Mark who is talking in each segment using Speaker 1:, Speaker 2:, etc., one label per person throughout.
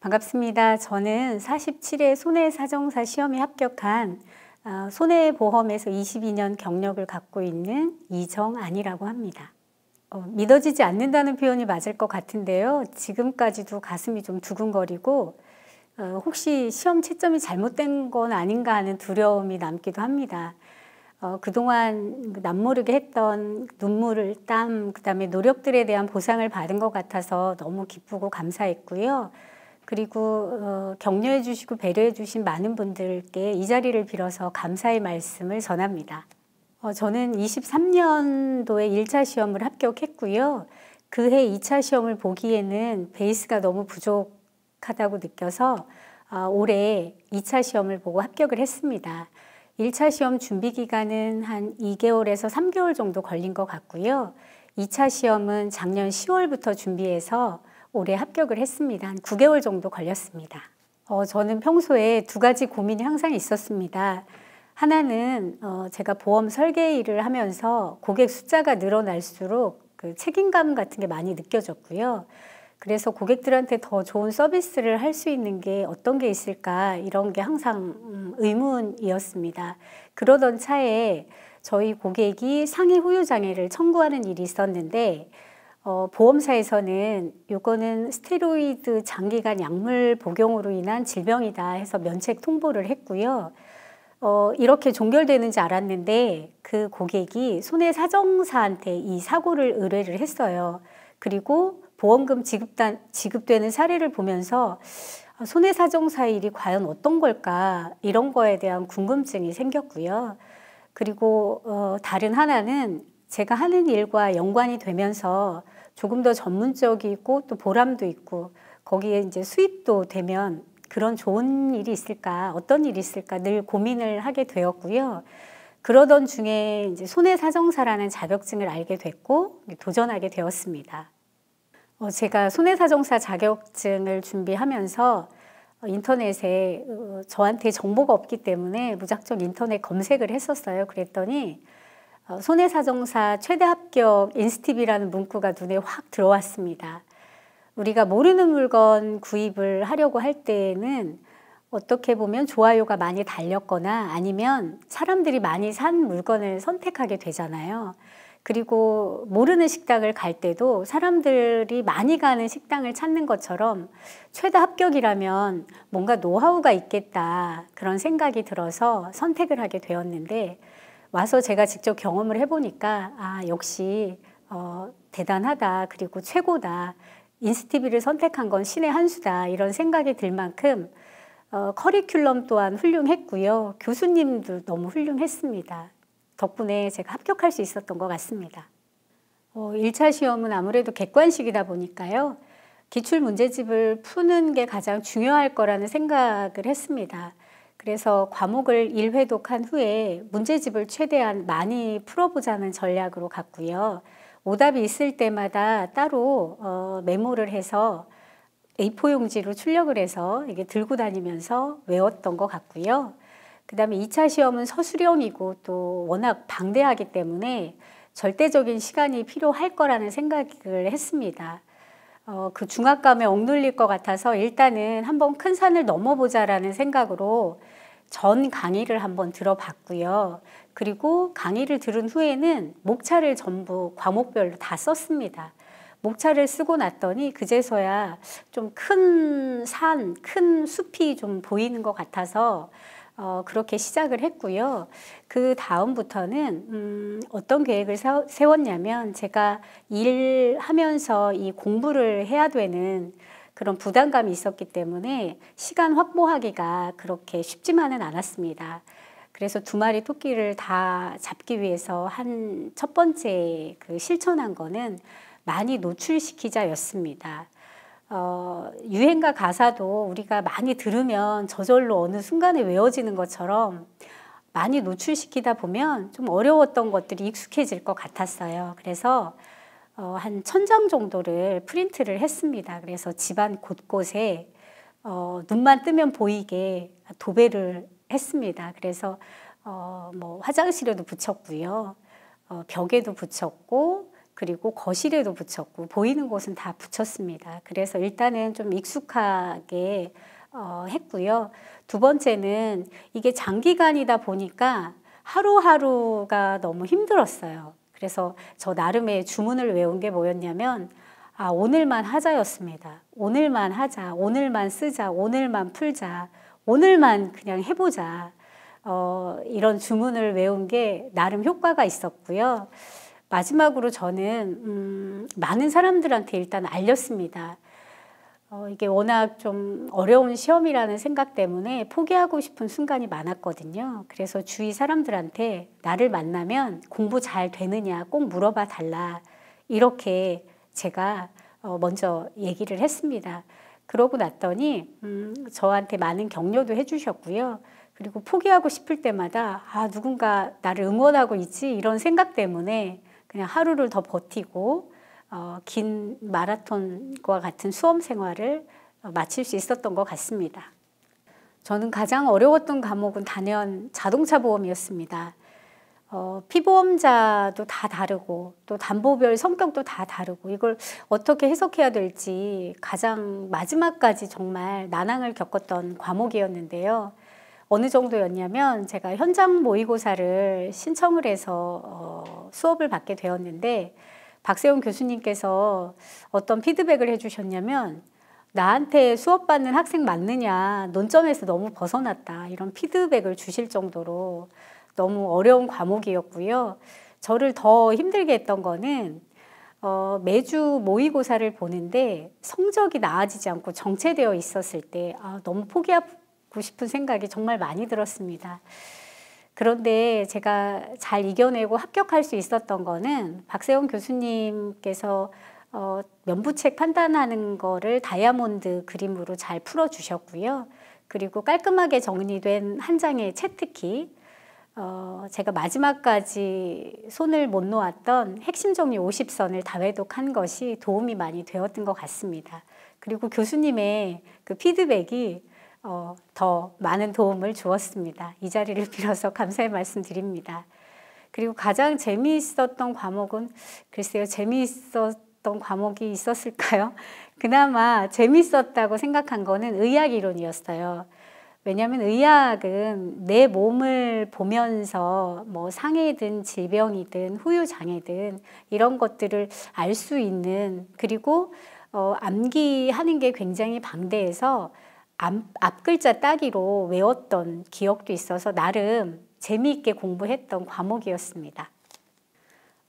Speaker 1: 반갑습니다. 저는 47회 손해사정사 시험에 합격한 어, 손해보험에서 22년 경력을 갖고 있는 이정안이라고 합니다. 어, 믿어지지 않는다는 표현이 맞을 것 같은데요. 지금까지도 가슴이 좀 두근거리고 어, 혹시 시험 채점이 잘못된 건 아닌가 하는 두려움이 남기도 합니다. 어, 그동안 남모르게 했던 눈물을 땀, 그 다음에 노력들에 대한 보상을 받은 것 같아서 너무 기쁘고 감사했고요. 그리고 어, 격려해 주시고 배려해 주신 많은 분들께 이 자리를 빌어서 감사의 말씀을 전합니다. 어, 저는 23년도에 1차 시험을 합격했고요. 그 해 2차 시험을 보기에는 베이스가 너무 부족하다고 느껴서 어, 올해 2차 시험을 보고 합격을 했습니다. 1차 시험 준비 기간은 한 2개월에서 3개월 정도 걸린 것 같고요. 2차 시험은 작년 10월부터 준비해서 올해 합격을 했습니다. 한 9개월 정도 걸렸습니다. 어, 저는 평소에 두 가지 고민이 항상 있었습니다. 하나는 어, 제가 보험 설계 일을 하면서 고객 숫자가 늘어날수록 그 책임감 같은 게 많이 느껴졌고요. 그래서 고객들한테 더 좋은 서비스를 할 수 있는 게 어떤 게 있을까 이런 게 항상 음, 의문이었습니다. 그러던 차에 저희 고객이 상해 후유 장애를 청구하는 일이 있었는데 어, 보험사에서는 이거는 스테로이드 장기간 약물 복용으로 인한 질병이다 해서 면책 통보를 했고요. 어, 이렇게 종결되는지 알았는데 그 고객이 손해사정사한테 이 사고를 의뢰를 했어요. 그리고 보험금 지급단, 지급되는 사례를 보면서 아, 손해사정사 일이 과연 어떤 걸까 이런 거에 대한 궁금증이 생겼고요. 그리고 어, 다른 하나는 제가 하는 일과 연관이 되면서 조금 더 전문적이고 또 보람도 있고 거기에 이제 수입도 되면 그런 좋은 일이 있을까 어떤 일이 있을까 늘 고민을 하게 되었고요. 그러던 중에 이제 손해사정사라는 자격증을 알게 됐고 도전하게 되었습니다. 어, 제가 손해사정사 자격증을 준비하면서 어, 인터넷에 어, 저한테 정보가 없기 때문에 무작정 인터넷 검색을 했었어요. 그랬더니 어, 손해사정사 최대 합격 인스티비라는 문구가 눈에 확 들어왔습니다. 우리가 모르는 물건 구입을 하려고 할 때에는 어떻게 보면 좋아요가 많이 달렸거나 아니면 사람들이 많이 산 물건을 선택하게 되잖아요. 그리고 모르는 식당을 갈 때도 사람들이 많이 가는 식당을 찾는 것처럼 최대 합격이라면 뭔가 노하우가 있겠다 그런 생각이 들어서 선택을 하게 되었는데 와서 제가 직접 경험을 해보니까 아 역시 어, 대단하다 그리고 최고다 인스티비를 선택한 건 신의 한 수다 이런 생각이 들 만큼 어, 커리큘럼 또한 훌륭했고요 교수님도 너무 훌륭했습니다 덕분에 제가 합격할 수 있었던 것 같습니다 어, 1차 시험은 아무래도 객관식이다 보니까요 기출 문제집을 푸는 게 가장 중요할 거라는 생각을 했습니다 그래서 과목을 1회독한 후에 문제집을 최대한 많이 풀어보자는 전략으로 갔고요. 오답이 있을 때마다 따로 어, 메모를 해서 A4 용지로 출력을 해서 이게 들고 다니면서 외웠던 것 같고요. 그 다음에 2차 시험은 서술형이고 또 워낙 방대하기 때문에 절대적인 시간이 필요할 거라는 생각을 했습니다. 어, 그 중압감에 억눌릴 것 같아서 일단은 한번 큰 산을 넘어보자라는 생각으로 전 강의를 한번 들어봤고요. 그리고 강의를 들은 후에는 목차를 전부 과목별로 다 썼습니다. 목차를 쓰고 났더니 그제서야 좀 큰 산, 큰 숲이 좀 보이는 것 같아서 어, 그렇게 시작을 했고요. 그 다음부터는 음, 어떤 계획을 세웠냐면 제가 일하면서 이 공부를 해야 되는 그런 부담감이 있었기 때문에 시간 확보하기가 그렇게 쉽지만은 않았습니다. 그래서 두 마리 토끼를 다 잡기 위해서 한 첫 번째 그 실천한 거는 많이 노출시키자였습니다. 어, 유행가 가사도 우리가 많이 들으면 저절로 어느 순간에 외워지는 것처럼 많이 노출시키다 보면 좀 어려웠던 것들이 익숙해질 것 같았어요. 그래서 어, 한천장 정도를 프린트를 했습니다. 그래서 집안 곳곳에 어, 눈만 뜨면 보이게 도배를 했습니다. 그래서 어, 뭐 화장실에도 붙였고요. 어, 벽에도 붙였고 그리고 거실에도 붙였고 보이는 곳은 다 붙였습니다. 그래서 일단은 좀 익숙하게 어, 했고요. 두 번째는 이게 장기간이다 보니까 하루하루가 너무 힘들었어요. 그래서 저 나름의 주문을 외운 게 뭐였냐면 아 오늘만 하자였습니다. 오늘만 하자, 오늘만 쓰자, 오늘만 풀자, 오늘만 그냥 해보자. 어, 이런 주문을 외운 게 나름 효과가 있었고요. 마지막으로 저는 음, 많은 사람들한테 일단 알렸습니다. 어, 이게 워낙 좀 어려운 시험이라는 생각 때문에 포기하고 싶은 순간이 많았거든요. 그래서 주위 사람들한테 나를 만나면 공부 잘 되느냐 꼭 물어봐 달라. 이렇게 제가 어, 먼저 얘기를 했습니다. 그러고 났더니 음, 저한테 많은 격려도 해주셨고요. 그리고 포기하고 싶을 때마다 아 누군가 나를 응원하고 있지 이런 생각 때문에 그냥 하루를 더 버티고 어, 긴 마라톤과 같은 수험 생활을 어, 마칠 수 있었던 것 같습니다. 저는 가장 어려웠던 과목은 단연 자동차 보험이었습니다. 어, 피보험자도 다 다르고 또 담보별 성격도 다 다르고 이걸 어떻게 해석해야 될지 가장 마지막까지 정말 난항을 겪었던 과목이었는데요. 어느 정도였냐면 제가 현장 모의고사를 신청을 해서 어, 수업을 받게 되었는데 박세훈 교수님께서 어떤 피드백을 해주셨냐면 나한테 수업받는 학생 맞느냐 논점에서 너무 벗어났다 이런 피드백을 주실 정도로 너무 어려운 과목이었고요. 저를 더 힘들게 했던 거는 어, 매주 모의고사를 보는데 성적이 나아지지 않고 정체되어 있었을 때 아, 너무 포기하, 고 싶은 생각이 정말 많이 들었습니다. 그런데 제가 잘 이겨내고 합격할 수 있었던 거는 박세훈 교수님께서 어, 면부책 판단하는 거를 다이아몬드 그림으로 잘 풀어주셨고요. 그리고 깔끔하게 정리된 한 장의 채특히 어, 제가 마지막까지 손을 못 놓았던 핵심 정리 50선을 다외독한 것이 도움이 많이 되었던 것 같습니다. 그리고 교수님의 그 피드백이 어, 더 많은 도움을 주었습니다. 이 자리를 빌어서 감사의 말씀드립니다. 그리고 가장 재미있었던 과목은 글쎄요 재미있었던 과목이 있었을까요? 그나마 재미있었다고 생각한 거는 의학 이론이었어요. 왜냐하면 의학은 내 몸을 보면서 뭐 상해든 질병이든 후유 장애든 이런 것들을 알 수 있는 그리고 어, 암기하는 게 굉장히 방대해서 앞글자 따기로 외웠던 기억도 있어서 나름 재미있게 공부했던 과목이었습니다.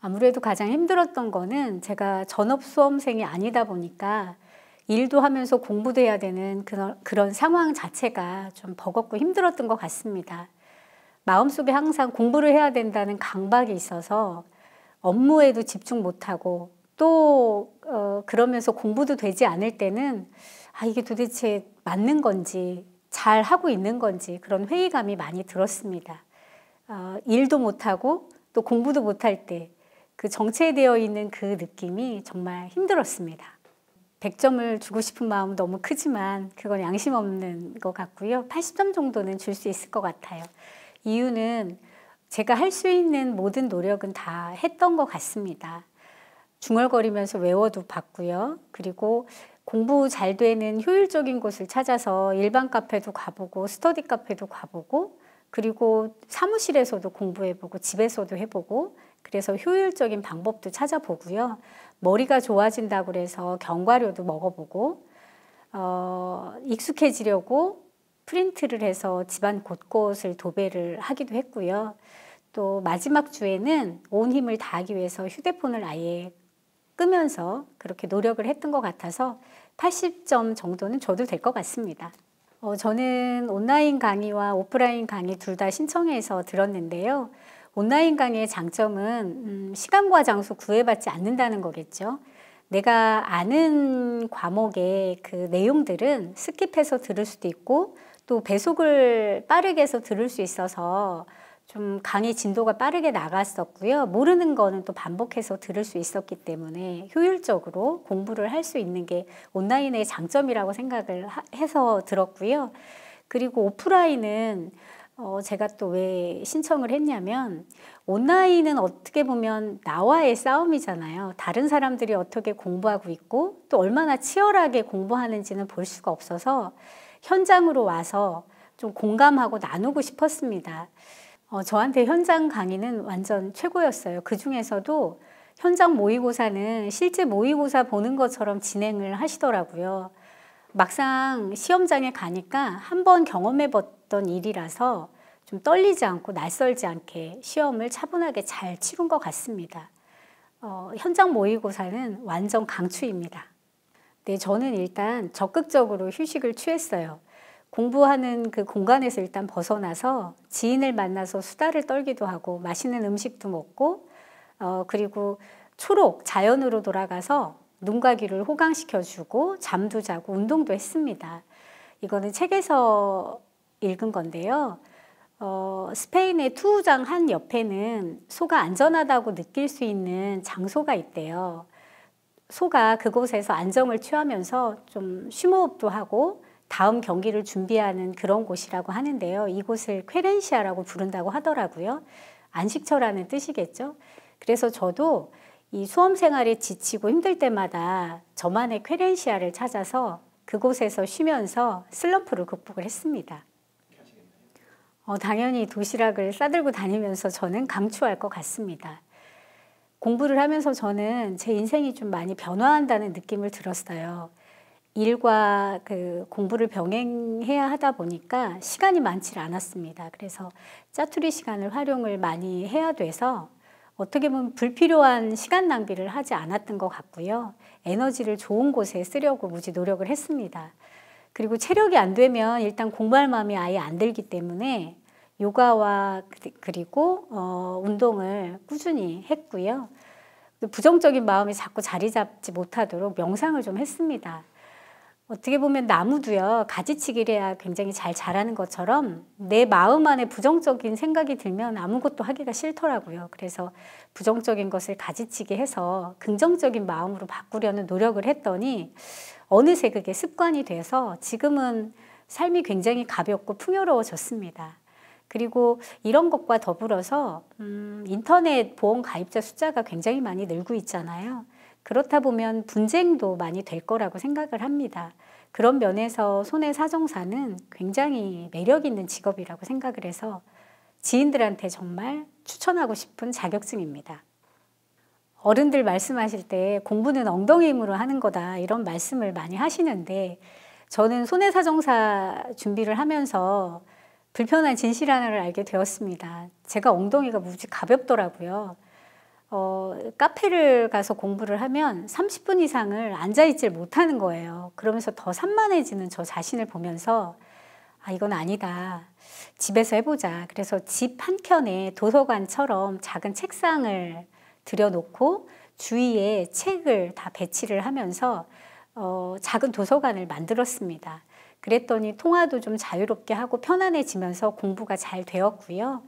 Speaker 1: 아무래도 가장 힘들었던 거는 제가 전업 수험생이 아니다 보니까 일도 하면서 공부도 해야 되는 그런, 그런 상황 자체가 좀 버겁고 힘들었던 것 같습니다. 마음속에 항상 공부를 해야 된다는 강박이 있어서 업무에도 집중 못하고 또 어, 그러면서 공부도 되지 않을 때는 아, 이게 도대체 맞는 건지 잘 하고 있는 건지 그런 회의감이 많이 들었습니다. 어, 일도 못하고 또 공부도 못할 때 그 정체되어 있는 그 느낌이 정말 힘들었습니다. 100점을 주고 싶은 마음 너무 크지만 그건 양심 없는 것 같고요. 80점 정도는 줄 수 있을 것 같아요. 이유는 제가 할 수 있는 모든 노력은 다 했던 것 같습니다. 중얼거리면서 외워도 봤고요. 그리고 공부 잘 되는 효율적인 곳을 찾아서 일반 카페도 가보고 스터디 카페도 가보고 그리고 사무실에서도 공부해보고 집에서도 해보고 그래서 효율적인 방법도 찾아보고요. 머리가 좋아진다고 해서 견과류도 먹어보고 어, 익숙해지려고 프린트를 해서 집안 곳곳을 도배를 하기도 했고요. 또 마지막 주에는 온 힘을 다하기 위해서 휴대폰을 아예 끄면서 그렇게 노력을 했던 것 같아서 80점 정도는 줘도 될 것 같습니다. 어, 저는 온라인 강의와 오프라인 강의 둘 다 신청해서 들었는데요. 온라인 강의의 장점은 음, 시간과 장소 구애받지 않는다는 거겠죠. 내가 아는 과목의 그 내용들은 스킵해서 들을 수도 있고 또 배속을 빠르게 해서 들을 수 있어서 좀 강의 진도가 빠르게 나갔었고요. 모르는 거는 또 반복해서 들을 수 있었기 때문에 효율적으로 공부를 할 수 있는 게 온라인의 장점이라고 생각을 해서 들었고요. 그리고 오프라인은 어, 제가 또 왜 신청을 했냐면 온라인은 어떻게 보면 나와의 싸움이잖아요. 다른 사람들이 어떻게 공부하고 있고 또 얼마나 치열하게 공부하는지는 볼 수가 없어서 현장으로 와서 좀 공감하고 나누고 싶었습니다. 어, 저한테 현장 강의는 완전 최고였어요. 그 중에서도 현장 모의고사는 실제 모의고사 보는 것처럼 진행을 하시더라고요. 막상 시험장에 가니까 한 번 경험해 봤던 일이라서 좀 떨리지 않고 낯설지 않게 시험을 차분하게 잘 치른 것 같습니다. 어, 현장 모의고사는 완전 강추입니다. 네, 저는 일단 적극적으로 휴식을 취했어요. 공부하는 그 공간에서 일단 벗어나서 지인을 만나서 수다를 떨기도 하고 맛있는 음식도 먹고 어, 그리고 초록 자연으로 돌아가서 눈과 귀를 호강시켜주고 잠도 자고 운동도 했습니다. 이거는 책에서 읽은 건데요. 어, 스페인의 투우장 한 옆에는 소가 안전하다고 느낄 수 있는 장소가 있대요. 소가 그곳에서 안정을 취하면서 좀 쉼호흡도 하고 다음 경기를 준비하는 그런 곳이라고 하는데요. 이곳을 쾌렌시아라고 부른다고 하더라고요. 안식처라는 뜻이겠죠. 그래서 저도 이 수험 생활에 지치고 힘들 때마다 저만의 쾌렌시아를 찾아서 그곳에서 쉬면서 슬럼프를 극복을 했습니다. 어, 당연히 도시락을 싸들고 다니면서 저는 강추할 것 같습니다. 공부를 하면서 저는 제 인생이 좀 많이 변화한다는 느낌을 들었어요. 일과 그 공부를 병행해야 하다 보니까 시간이 많지 않았습니다. 그래서 짜투리 시간을 활용을 많이 해야 돼서 어떻게 보면 불필요한 시간 낭비를 하지 않았던 것 같고요. 에너지를 좋은 곳에 쓰려고 무지 노력을 했습니다. 그리고 체력이 안 되면 일단 공부할 마음이 아예 안 들기 때문에 요가와 그, 그리고 어, 운동을 꾸준히 했고요. 부정적인 마음이 자꾸 자리 잡지 못하도록 명상을 좀 했습니다. 어떻게 보면 나무도요, 가지치기를 해야 굉장히 잘 자라는 것처럼 내 마음 안에 부정적인 생각이 들면 아무것도 하기가 싫더라고요. 그래서 부정적인 것을 가지치기 해서 긍정적인 마음으로 바꾸려는 노력을 했더니 어느새 그게 습관이 돼서 지금은 삶이 굉장히 가볍고 풍요로워졌습니다. 그리고 이런 것과 더불어서 음, 인터넷 보험 가입자 숫자가 굉장히 많이 늘고 있잖아요. 그렇다 보면 분쟁도 많이 될 거라고 생각을 합니다. 그런 면에서 손해 사정사는 굉장히 매력 있는 직업이라고 생각을 해서 지인들한테 정말 추천하고 싶은 자격증입니다. 어른들 말씀하실 때 공부는 엉덩이 힘으로 하는 거다 이런 말씀을 많이 하시는데 저는 손해사정사 준비를 하면서 불편한 진실 하나를 알게 되었습니다. 제가 엉덩이가 무지 가볍더라고요. 어, 카페를 가서 공부를 하면 30분 이상을 앉아있질 못하는 거예요. 그러면서 더 산만해지는 저 자신을 보면서 아, 이건 아니다. 집에서 해보자. 그래서 집 한켠에 도서관처럼 작은 책상을 들여놓고 주위에 책을 다 배치를 하면서 어, 작은 도서관을 만들었습니다. 그랬더니 통화도 좀 자유롭게 하고 편안해지면서 공부가 잘 되었고요.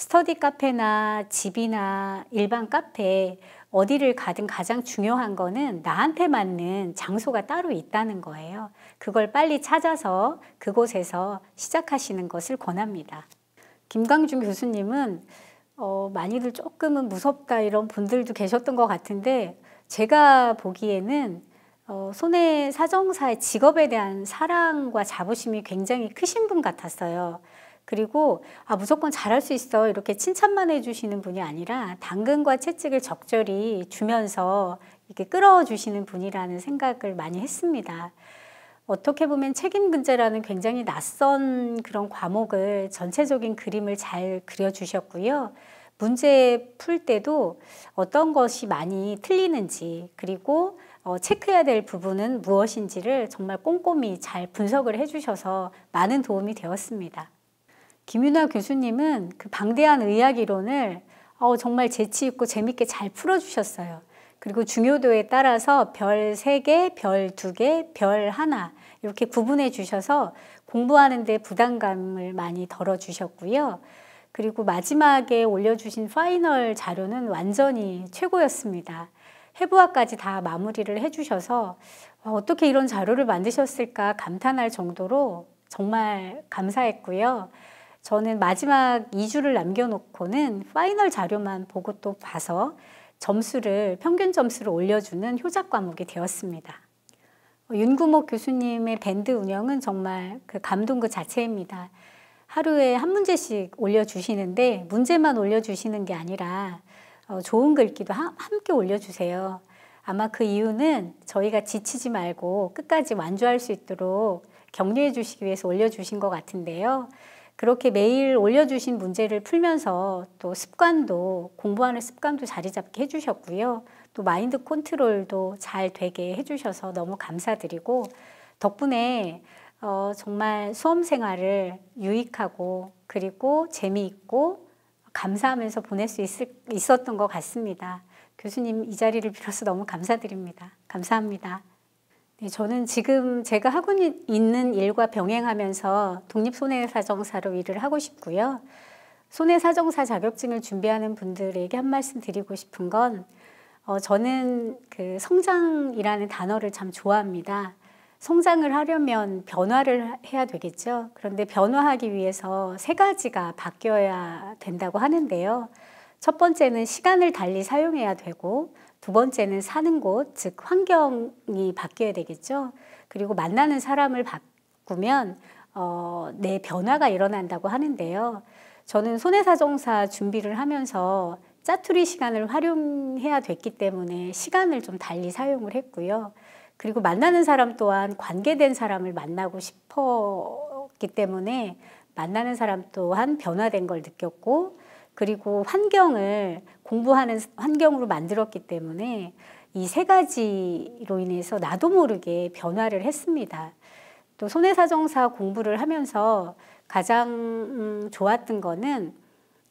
Speaker 1: 스터디 카페나 집이나 일반 카페 어디를 가든 가장 중요한 거는 나한테 맞는 장소가 따로 있다는 거예요. 그걸 빨리 찾아서 그곳에서 시작하시는 것을 권합니다. 김광준 교수님은 어, 많이들 조금은 무섭다 이런 분들도 계셨던 것 같은데 제가 보기에는 어, 손해 사정사의 직업에 대한 사랑과 자부심이 굉장히 크신 분 같았어요. 그리고 아 무조건 잘할 수 있어 이렇게 칭찬만 해주시는 분이 아니라 당근과 채찍을 적절히 주면서 이렇게 끌어주시는 분이라는 생각을 많이 했습니다. 어떻게 보면 책임근제라는 굉장히 낯선 그런 과목을 전체적인 그림을 잘 그려주셨고요. 문제 풀 때도 어떤 것이 많이 틀리는지 그리고 어, 체크해야 될 부분은 무엇인지를 정말 꼼꼼히 잘 분석을 해주셔서 많은 도움이 되었습니다. 김윤아 교수님은 그 방대한 의학 이론을 어, 정말 재치 있고 재밌게 잘 풀어주셨어요. 그리고 중요도에 따라서 별 3개, 별 2개, 별 하나 이렇게 구분해 주셔서 공부하는 데 부담감을 많이 덜어 주셨고요. 그리고 마지막에 올려주신 파이널 자료는 완전히 최고였습니다. 해부학까지 다 마무리를 해주셔서 어, 어떻게 이런 자료를 만드셨을까 감탄할 정도로 정말 감사했고요. 저는 마지막 2주를 남겨놓고는 파이널 자료만 보고 또 봐서 점수를 평균 점수를 올려주는 효자 과목이 되었습니다. 어, 윤구목 교수님의 밴드 운영은 정말 그 감동 그 자체입니다. 하루에 한 문제씩 올려주시는데 문제만 올려주시는 게 아니라 어, 좋은 글귀도 함께 올려주세요. 아마 그 이유는 저희가 지치지 말고 끝까지 완주할 수 있도록 격려해 주시기 위해서 올려주신 것 같은데요. 그렇게 매일 올려주신 문제를 풀면서 또 습관도 공부하는 습관도 자리 잡게 해주셨고요. 또 마인드 컨트롤도 잘 되게 해주셔서 너무 감사드리고 덕분에 어, 정말 수험 생활을 유익하고 그리고 재미있고 감사하면서 보낼 수 있을, 있었던 것 같습니다. 교수님 이 자리를 빌어서 너무 감사드립니다. 감사합니다. 네, 저는 지금 제가 하고 있는 일과 병행하면서 독립손해사정사로 일을 하고 싶고요. 손해사정사 자격증을 준비하는 분들에게 한 말씀 드리고 싶은 건 어, 저는 그 성장이라는 단어를 참 좋아합니다. 성장을 하려면 변화를 해야 되겠죠. 그런데 변화하기 위해서 세 가지가 바뀌어야 된다고 하는데요. 첫 번째는 시간을 달리 사용해야 되고 두 번째는 사는 곳, 즉 환경이 바뀌어야 되겠죠. 그리고 만나는 사람을 바꾸면 어, 내 변화가 일어난다고 하는데요. 저는 손해사정사 준비를 하면서 짜투리 시간을 활용해야 됐기 때문에 시간을 좀 달리 사용을 했고요. 그리고 만나는 사람 또한 관계된 사람을 만나고 싶었기 때문에 만나는 사람 또한 변화된 걸 느꼈고 그리고 환경을 공부하는 환경으로 만들었기 때문에 이 세 가지로 인해서 나도 모르게 변화를 했습니다. 또 손해사정사 공부를 하면서 가장 음, 좋았던 거는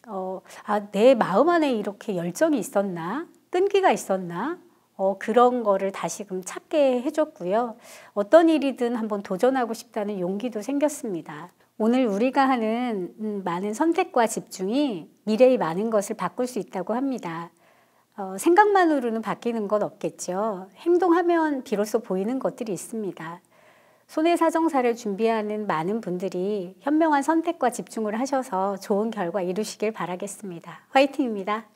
Speaker 1: 어, 아, 내 마음 안에 이렇게 열정이 있었나? 끈기가 있었나? 어, 그런 거를 다시금 찾게 해줬고요. 어떤 일이든 한번 도전하고 싶다는 용기도 생겼습니다. 오늘 우리가 하는 음, 많은 선택과 집중이 미래의 많은 것을 바꿀 수 있다고 합니다. 어, 생각만으로는 바뀌는 건 없겠죠. 행동하면 비로소 보이는 것들이 있습니다. 손해사정사를 준비하는 많은 분들이 현명한 선택과 집중을 하셔서 좋은 결과 이루시길 바라겠습니다. 화이팅입니다.